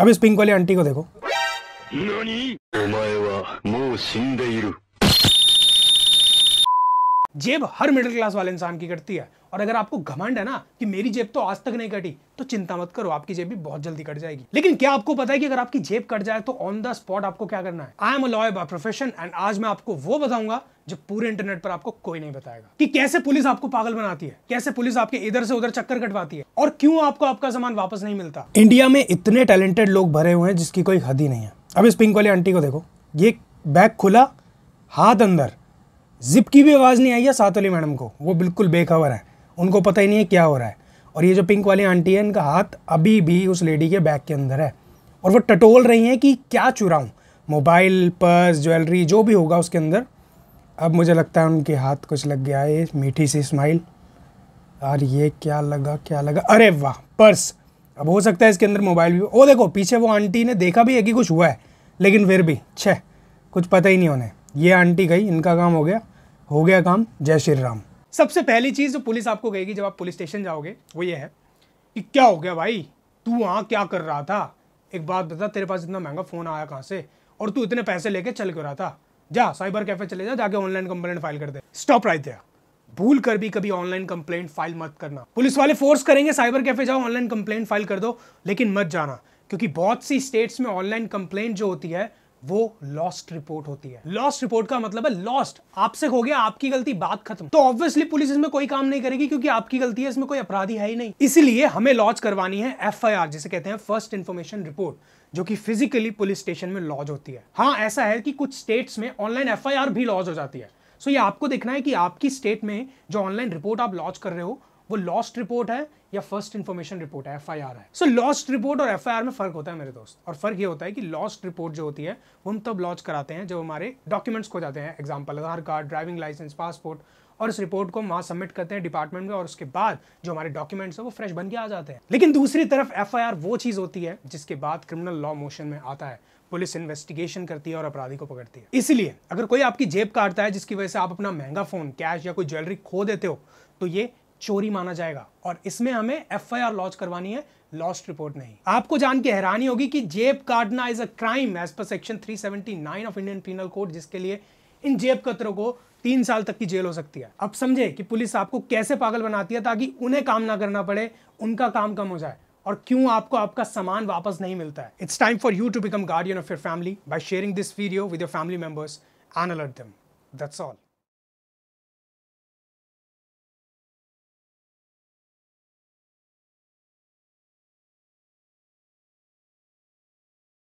अब इस पिंक वाली आंटी को देखो जेब हर मिडिल क्लास वाले इंसान की कटती है और अगर आपको घमंड है ना कि मेरी जेब तो आज तक नहीं कटी तो चिंता मत करो आपकी जेब भी बहुत जल्दी कट जाएगी लेकिन क्या आपको पता है कि अगर आपकी जेब कट जाए तो ऑन द स्पॉट आपको क्या करना है I am a lawyer by profession and आज मैं आपको वो बताऊंगा जो पूरे इंटरनेट पर आपको कोई नहीं बताएगा कि कैसे पुलिस आपको पागल बनाती है कैसे पुलिस आपके इधर से उधर चक्कर कटवाती है और क्यों आपको आपका सामान वापस नहीं मिलता इंडिया में इतने टैलेंटेड लोग भरे हुए हैं जिसकी कोई हद ही नहीं है अब इस पिंक वाली आंटी को देखो ये बैग खुला हाथ अंदर जिप की भी आवाज़ नहीं आई है सात वाली मैडम को वो बिल्कुल बेखबर है उनको पता ही नहीं है क्या हो रहा है और ये जो पिंक वाली आंटी है इनका हाथ अभी भी उस लेडी के बैग के अंदर है और वो टटोल रही हैं कि क्या चुराऊँ मोबाइल पर्स ज्वेलरी जो भी होगा उसके अंदर अब मुझे लगता है उनके हाथ कुछ लग गया है मीठी सी स्माइल यार ये क्या लगा क्या लगा अरे वाह पर्स अब हो सकता है इसके अंदर मोबाइल भी ओ देखो पीछे वो आंटी ने देखा भी है कि कुछ हुआ है लेकिन फिर भी छः कुछ पता ही नहीं उन्हें ये आंटी गई इनका काम हो गया हो गया काम जय श्री राम सबसे पहली चीज़ जो पुलिस आपको कहेगी जब आप पुलिस स्टेशन जाओगे वो ये है कि क्या हो गया भाई तू वहाँ क्या कर रहा था एक बात बता तेरे पास इतना महंगा फ़ोन आया कहाँ से और तू इतने पैसे लेके चल क्यों रहा था जा साइबर कैफे चले जा जाके ऑनलाइन कंप्लेंट फाइल कर दे स्टॉप राइट दिया भूल कर भी कभी ऑनलाइन कंप्लेंट फाइल मत करना पुलिस वाले फोर्स करेंगे साइबर कैफे जाओ ऑनलाइन कंप्लेंट फाइल कर दो लेकिन मत जाना क्योंकि बहुत सी स्टेट्स में ऑनलाइन कंप्लेंट जो होती है वो लॉस्ट रिपोर्ट होती है लॉस्ट रिपोर्ट का मतलब है लॉस्ट आपसे हो गया आपकी गलती बात खत्म तो ऑब्वियसली पुलिस इसमें कोई काम नहीं करेगी क्योंकि आपकी गलती है इसमें कोई अपराधी है ही नहीं इसलिए हमें लॉन्च करवानी है एफ जिसे कहते हैं फर्स्ट इन्फॉर्मेशन रिपोर्ट जो कि फिजिकली पुलिस स्टेशन में लॉज होती है हाँ ऐसा है कि कुछ स्टेट्स में ऑनलाइन एफ भी लॉज हो जाती है सो so, ये आपको देखना है कि आपकी स्टेट में जो ऑनलाइन रिपोर्ट आप लॉन्च कर रहे हो वो लॉस्ट रिपोर्ट है या फर्स्ट इन्फॉर्मेशन रिपोर्ट है एफ है सो लॉस्ट रिपोर्ट और एफ में फ़र्क होता है मेरे दोस्त और फ़र्क ये होता है कि लॉस्ट रिपोर्ट जो होती है वो हम तब लॉन्च कराते हैं जब हमारे डॉक्यूमेंट्स खो जाते हैं example Aadhaar card driving licence passport और इस रिपोर्ट को वहां सबमिट करते हैं डिपार्टमेंट में और उसके बाद जो हमारे डॉक्यूमेंट्स है वो फ्रेश बन के आ जाते हैं लेकिन दूसरी तरफ एफ वो चीज़ होती है जिसके बाद क्रिमिनल लॉ मोशन में आता है पुलिस इन्वेस्टिगेशन करती है और अपराधी को पकड़ती है इसलिए अगर कोई आपकी जेब काटता है जिसकी वजह से आप अपना महंगा फ़ोन कैश या कोई ज्वेलरी खो देते हो तो ये चोरी माना जाएगा और इसमें हमें एफआईआर लॉन्च करवानी है लॉस्ट रिपोर्ट नहीं आपको जान के हैरानी होगी कि जेब काटना is a crime as per section 379 of Indian penal code जिसके लिए इन जेब कतरों को तीन साल तक की जेल हो सकती है अब समझे कि पुलिस आपको कैसे पागल बनाती है ताकि उन्हें काम ना करना पड़े उनका काम कम हो जाए और क्यों आपको आपका सामान वापस नहीं मिलता है it's time for you to become guardian of your family by sharing this video with your family members and alert them that's all